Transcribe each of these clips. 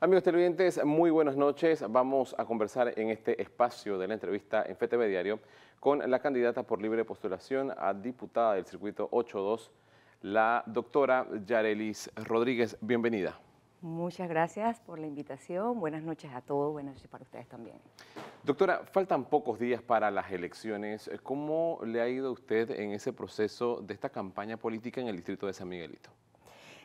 Amigos televidentes, muy buenas noches. Vamos a conversar en este espacio de la entrevista en FTV Diario con la candidata por libre postulación a diputada del circuito 8.2, la doctora Yarelis Rodríguez. Bienvenida. Muchas gracias por la invitación. Buenas noches a todos, buenas noches para ustedes también. Doctora, faltan pocos días para las elecciones. ¿Cómo le ha ido a usted en ese proceso de esta campaña política en el distrito de San Miguelito?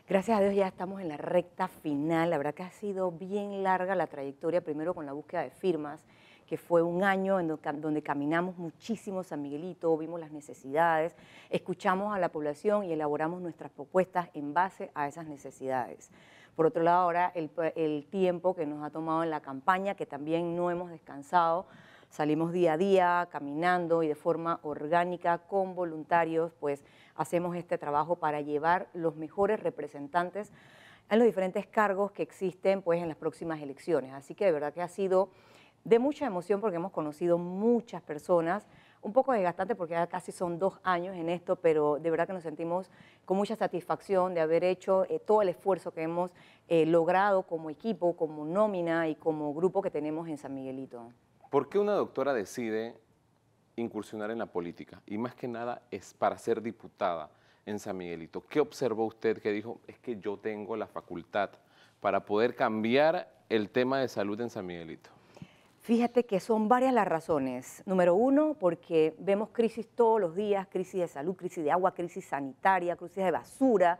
Gracias a Dios ya estamos en la recta final. La verdad que ha sido bien larga la trayectoria, primero con la búsqueda de firmas, que fue un año en donde caminamos muchísimo San Miguelito, vimos las necesidades, escuchamos a la población y elaboramos nuestras propuestas en base a esas necesidades. Por otro lado, ahora el, el tiempo que nos ha tomado en la campaña, que también no hemos descansado, salimos día a día caminando y de forma orgánica con voluntarios, pues hacemos este trabajo para llevar los mejores representantes a los diferentes cargos que existen pues en las próximas elecciones. Así que de verdad que ha sido de mucha emoción porque hemos conocido muchas personas, un poco desgastante porque ya casi son dos años en esto, pero de verdad que nos sentimos con mucha satisfacción de haber hecho eh, todo el esfuerzo que hemos eh, logrado como equipo, como nómina y como grupo que tenemos en San Miguelito. ¿Por qué una doctora decide incursionar en la política? Y más que nada es para ser diputada en San Miguelito. ¿Qué observó usted que dijo, es que yo tengo la facultad para poder cambiar el tema de salud en San Miguelito? Fíjate que son varias las razones. Número uno, porque vemos crisis todos los días, crisis de salud, crisis de agua, crisis sanitaria, crisis de basura,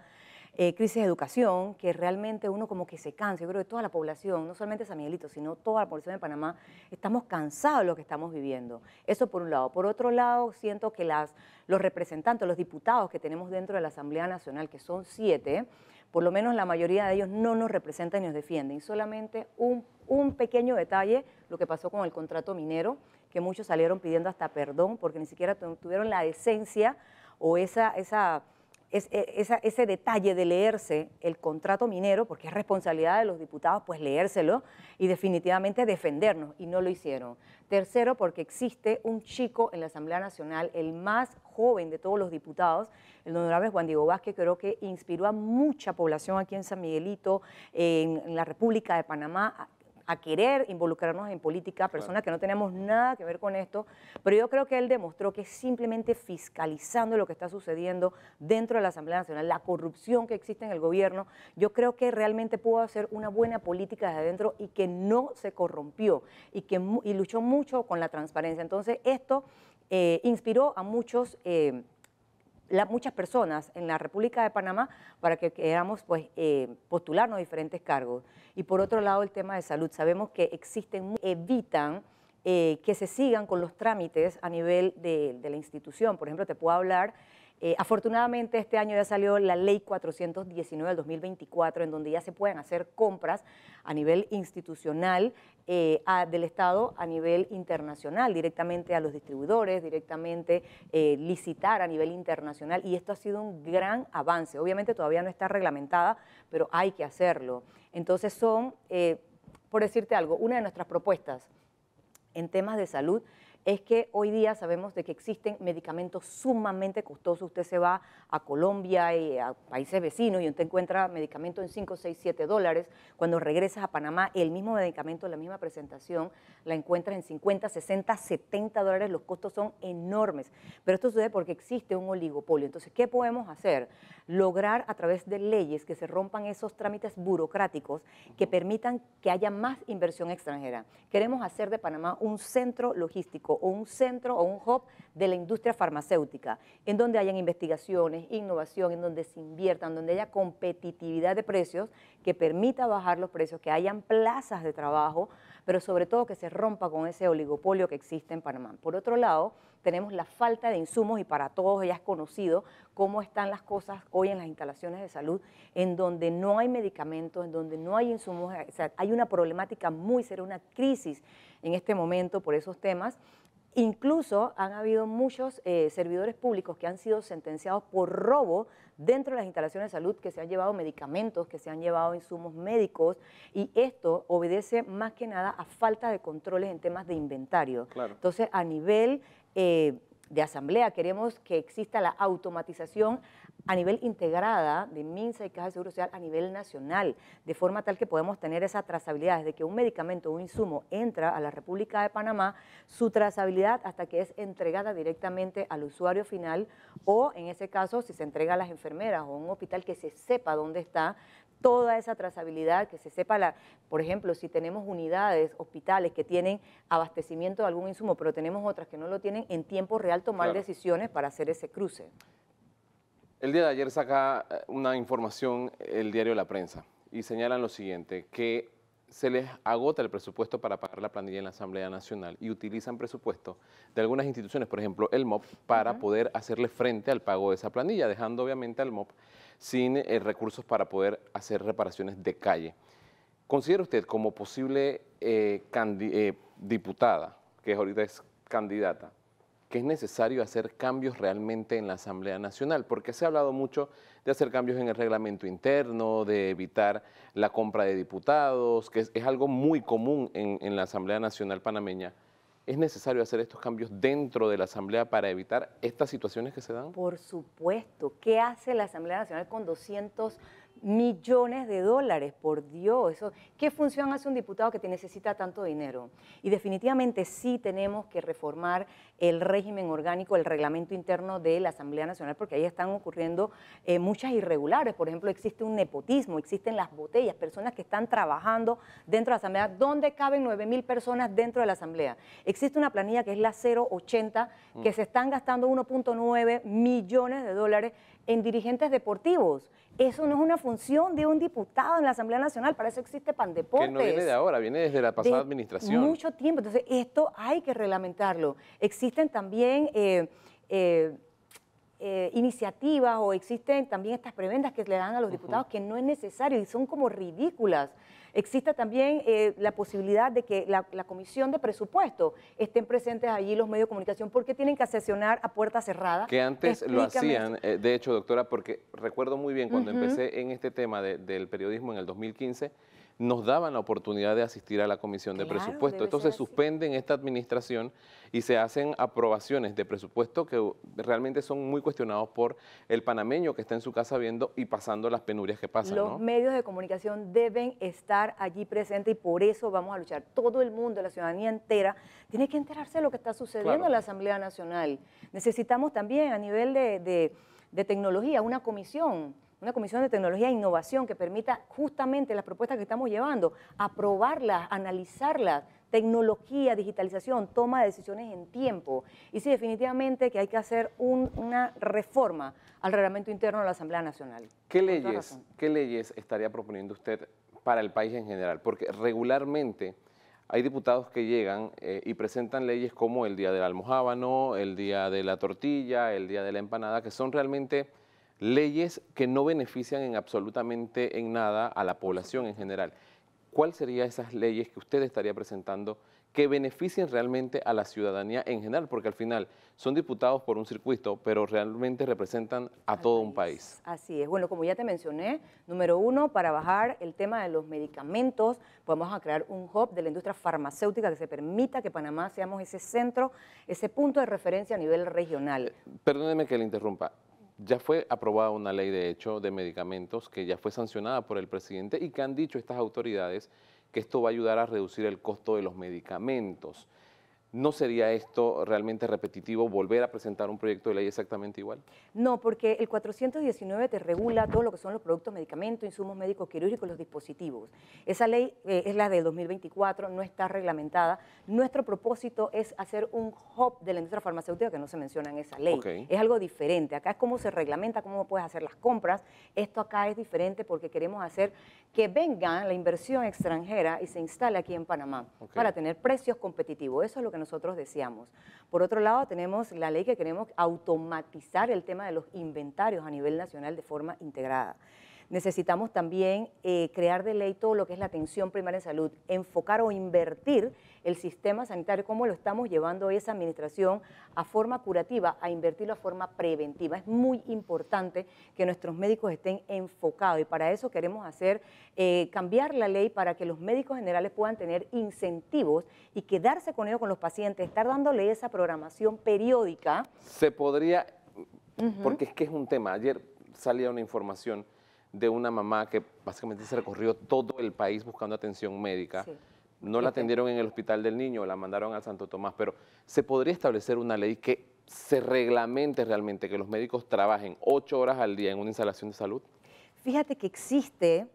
eh, crisis de educación, que realmente uno como que se cansa. Yo creo que toda la población, no solamente San Miguelito, sino toda la población de Panamá, estamos cansados de lo que estamos viviendo. Eso por un lado. Por otro lado, siento que las, los representantes, los diputados que tenemos dentro de la Asamblea Nacional, que son siete, por lo menos la mayoría de ellos no nos representan ni nos defienden. Solamente un, un pequeño detalle, lo que pasó con el contrato minero, que muchos salieron pidiendo hasta perdón porque ni siquiera tuvieron la decencia o esa, esa e, ese detalle de leerse el contrato minero, porque es responsabilidad de los diputados, pues leérselo y definitivamente defendernos, y no lo hicieron. Tercero, porque existe un chico en la Asamblea Nacional, el más joven de todos los diputados, el honorable Juan Diego Vázquez, creo que inspiró a mucha población aquí en San Miguelito, en la República de Panamá, a querer involucrarnos en política, personas que no tenemos nada que ver con esto, pero yo creo que él demostró que simplemente fiscalizando lo que está sucediendo dentro de la Asamblea Nacional, la corrupción que existe en el gobierno, yo creo que realmente pudo hacer una buena política desde adentro y que no se corrompió y que luchó mucho con la transparencia. Entonces esto eh, inspiró a muchos... Eh, muchas personas en la República de Panamá para que queramos pues, eh, postularnos a diferentes cargos. Y por otro lado, el tema de salud. Sabemos que existen, evitan eh, que se sigan con los trámites a nivel de, de la institución. Por ejemplo, te puedo hablar eh, afortunadamente este año ya salió la ley 419 del 2024, en donde ya se pueden hacer compras a nivel institucional eh, del Estado, a nivel internacional, directamente a los distribuidores, directamente eh, licitar a nivel internacional. Y esto ha sido un gran avance. Obviamente todavía no está reglamentada, pero hay que hacerlo. Entonces son, por decirte algo, una de nuestras propuestas en temas de salud es que hoy día sabemos de que existen medicamentos sumamente costosos. Usted se va a Colombia y a países vecinos y usted encuentra medicamentos en 5, 6, 7 dólares. Cuando regresas a Panamá, el mismo medicamento, la misma presentación, la encuentras en 50, 60, 70 dólares. Los costos son enormes. Pero esto sucede porque existe un oligopolio. Entonces, ¿qué podemos hacer? Lograr a través de leyes que se rompan esos trámites burocráticos que permitan que haya más inversión extranjera. Queremos hacer de Panamá un centro logístico o un centro o un hub de la industria farmacéutica, en donde hayan investigaciones, innovación, en donde se inviertan, donde haya competitividad de precios que permita bajar los precios, que hayan plazas de trabajo, pero sobre todo que se rompa con ese oligopolio que existe en Panamá. Por otro lado, tenemos la falta de insumos y para todos ya es conocido cómo están las cosas hoy en las instalaciones de salud, en donde no hay medicamentos, en donde no hay insumos, eh, hay una problemática muy seria, una crisis en este momento por esos temas. Incluso han habido muchos eh, servidores públicos que han sido sentenciados por robo dentro de las instalaciones de salud, que se han llevado medicamentos, que se han llevado insumos médicos, y esto obedece más que nada a falta de controles en temas de inventario. Entonces, a nivel eh, de asamblea. Queremos que exista la automatización a nivel integrada de MINSA y Caja de Seguro Social a nivel nacional, de forma tal que podamos tener esa trazabilidad desde que un medicamento o un insumo entra a la República de Panamá, su trazabilidad hasta que es entregada directamente al usuario final o en ese caso si se entrega a las enfermeras o a un hospital que se sepa dónde está toda esa trazabilidad, que se sepa, por ejemplo, si tenemos unidades, hospitales que tienen abastecimiento de algún insumo, pero tenemos otras que no lo tienen, en tiempo real tomar decisiones para hacer ese cruce. El día de ayer saca eh, una información eh, el diario La Prensa y señalan lo siguiente, que se les agota el presupuesto para pagar la planilla en la Asamblea Nacional y utilizan presupuesto de algunas instituciones, por ejemplo el MOP, para poder hacerle frente al pago de esa planilla, dejando obviamente al MOP sin eh, recursos para poder hacer reparaciones de calle. ¿Considera usted como posible eh, eh, diputada, que ahorita es candidata, que es necesario hacer cambios realmente en la Asamblea Nacional, porque se ha hablado mucho de hacer cambios en el reglamento interno, de evitar la compra de diputados, que es, algo muy común en, en la Asamblea Nacional panameña. ¿Es necesario hacer estos cambios dentro de la Asamblea para evitar estas situaciones que se dan? Por supuesto. ¿Qué hace la Asamblea Nacional con 200 millones de dólares, por Dios. Eso, ¿Qué función hace un diputado que te necesita tanto dinero? Y definitivamente sí tenemos que reformar el régimen orgánico, el reglamento interno de la Asamblea Nacional, porque ahí están ocurriendo eh, muchas irregulares. Por ejemplo, existe un nepotismo, existen las botellas, personas que están trabajando dentro de la Asamblea. ¿Dónde caben 9 mil personas dentro de la Asamblea? Existe una planilla que es la 080, que mm. se están gastando 1.9 millones de dólares en dirigentes deportivos. Eso no es una función de un diputado en la Asamblea Nacional, para eso existe Pandeportes. Que no viene de ahora, viene desde la pasada administración. Mucho tiempo, entonces esto hay que reglamentarlo. Existen también eh, eh, eh, iniciativas o existen también estas prebendas que le dan a los diputados que no es necesario y son como ridículas exista también eh, la posibilidad de que la, comisión de presupuesto estén presentes allí los medios de comunicación, porque tienen que sesionar a puerta cerrada. Que antes lo hacían, eh, de hecho, doctora, porque recuerdo muy bien cuando empecé en este tema del periodismo en el 2015, nos daban la oportunidad de asistir a la comisión de presupuesto. Entonces suspenden esta administración y se hacen aprobaciones de presupuesto que realmente son muy cuestionados por el panameño que está en su casa viendo y pasando las penurias que pasan. Los medios de comunicación deben estar allí presentes y por eso vamos a luchar. Todo el mundo, la ciudadanía entera, tiene que enterarse de lo que está sucediendo en la Asamblea Nacional. Necesitamos también a nivel de, de tecnología, una comisión una comisión de tecnología e innovación que permita justamente las propuestas que estamos llevando, aprobarlas, analizarlas, tecnología, digitalización, toma de decisiones en tiempo. Y sí, definitivamente que hay que hacer una reforma al reglamento interno de la Asamblea Nacional. ¿Qué leyes, ¿Qué leyes estaría proponiendo usted para el país en general? Porque regularmente hay diputados que llegan eh, y presentan leyes como el Día del Almohábano, el Día de la Tortilla, el Día de la Empanada, que son realmente leyes que no benefician en absolutamente en nada a la población en general. ¿Cuáles serían esas leyes que usted estaría presentando que beneficien realmente a la ciudadanía en general? Porque al final son diputados por un circuito, pero realmente representan a todo un país. Así es. Bueno, como ya te mencioné, número uno, para bajar el tema de los medicamentos, podemos crear un hub de la industria farmacéutica que se permita que Panamá seamos ese centro, ese punto de referencia a nivel regional. Eh, perdóneme que le interrumpa. Ya fue aprobada una ley, de hecho, de medicamentos que ya fue sancionada por el presidente y que han dicho estas autoridades que esto va a ayudar a reducir el costo de los medicamentos. ¿No sería esto realmente repetitivo volver a presentar un proyecto de ley exactamente igual? No, porque el 419 te regula todo lo que son los productos, medicamentos, insumos médicos quirúrgicos, los dispositivos. Esa ley eh, es la del 2024, no está reglamentada. Nuestro propósito es hacer un hub de la industria farmacéutica que no se menciona en esa ley. Es algo diferente. Acá es cómo se reglamenta, cómo puedes hacer las compras. Esto acá es diferente porque queremos hacer que venga la inversión extranjera y se instale aquí en Panamá para tener precios competitivos. Eso es lo que nosotros deseamos. Por otro lado, tenemos la ley que queremos automatizar el tema de los inventarios a nivel nacional de forma integrada necesitamos también eh, crear de ley todo lo que es la atención primaria en salud, enfocar o invertir el sistema sanitario, como lo estamos llevando esa administración a forma curativa, a invertirlo a forma preventiva. Es muy importante que nuestros médicos estén enfocados y para eso queremos hacer, eh, cambiar la ley para que los médicos generales puedan tener incentivos y quedarse con ellos, con los pacientes, estar dándole esa programación periódica. Se podría, porque es que es un tema, ayer salía una información de una mamá que básicamente se recorrió todo el país buscando atención médica. No la atendieron en el hospital del niño, la mandaron al Santo Tomás, pero ¿se podría establecer una ley que se reglamente realmente que los médicos trabajen ocho horas al día en una instalación de salud? Fíjate que existe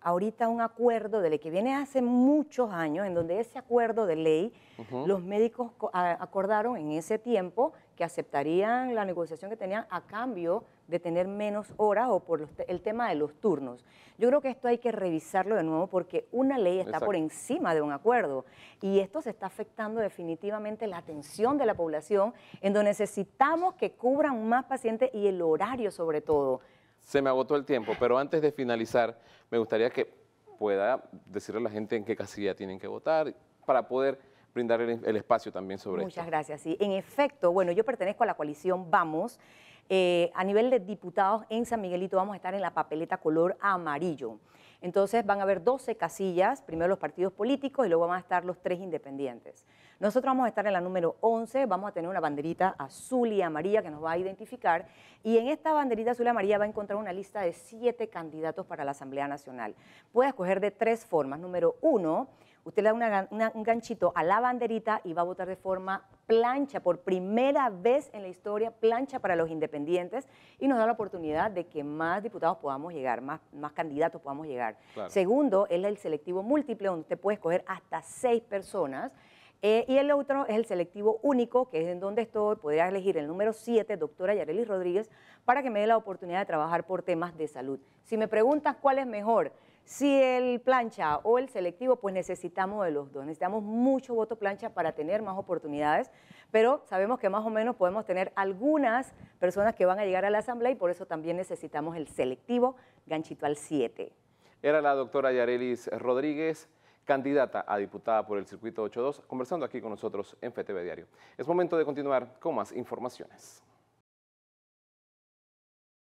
ahorita un acuerdo de ley que viene hace muchos años, en donde ese acuerdo de ley, los médicos acordaron en ese tiempo que aceptarían la negociación que tenían a cambio de tener menos horas o por el tema de los turnos. Yo creo que esto hay que revisarlo de nuevo porque una ley está por encima de un acuerdo y esto se está afectando definitivamente la atención de la población en donde necesitamos que cubran más pacientes y el horario sobre todo. Se me agotó el tiempo, pero antes de finalizar, me gustaría que pueda decirle a la gente en qué casilla tienen que votar para poder brindar el, espacio también sobre Muchas gracias. Sí, en efecto, bueno, yo pertenezco a la coalición Vamos. Eh, a nivel de diputados en San Miguelito vamos a estar en la papeleta color amarillo. Entonces van a haber 12 casillas, primero los partidos políticos y luego van a estar los tres independientes. Nosotros vamos a estar en la número 11, vamos a tener una banderita azul y amarilla que nos va a identificar y en esta banderita azul y amarilla va a encontrar una lista de siete candidatos para la Asamblea Nacional. Puede escoger de tres formas. Número uno, Usted le da un ganchito a la banderita y va a votar de forma plancha, por primera vez en la historia, plancha para los independientes y nos da la oportunidad de que más diputados podamos llegar, más, candidatos podamos llegar. Segundo, es el selectivo múltiple, donde usted puede escoger hasta seis personas. Eh, y el otro es el selectivo único, que es en donde estoy, podría elegir el número siete, doctora Yareli Rodríguez, para que me dé la oportunidad de trabajar por temas de salud. Si me preguntas cuál es mejor, si el plancha o el selectivo, pues necesitamos de los dos. Necesitamos mucho voto plancha para tener más oportunidades, pero sabemos que más o menos podemos tener algunas personas que van a llegar a la asamblea y por eso también necesitamos el selectivo ganchito al 7. Era la doctora Yarelis Rodríguez, candidata a diputada por el circuito 82, conversando aquí con nosotros en FTV Diario. Es momento de continuar con más informaciones.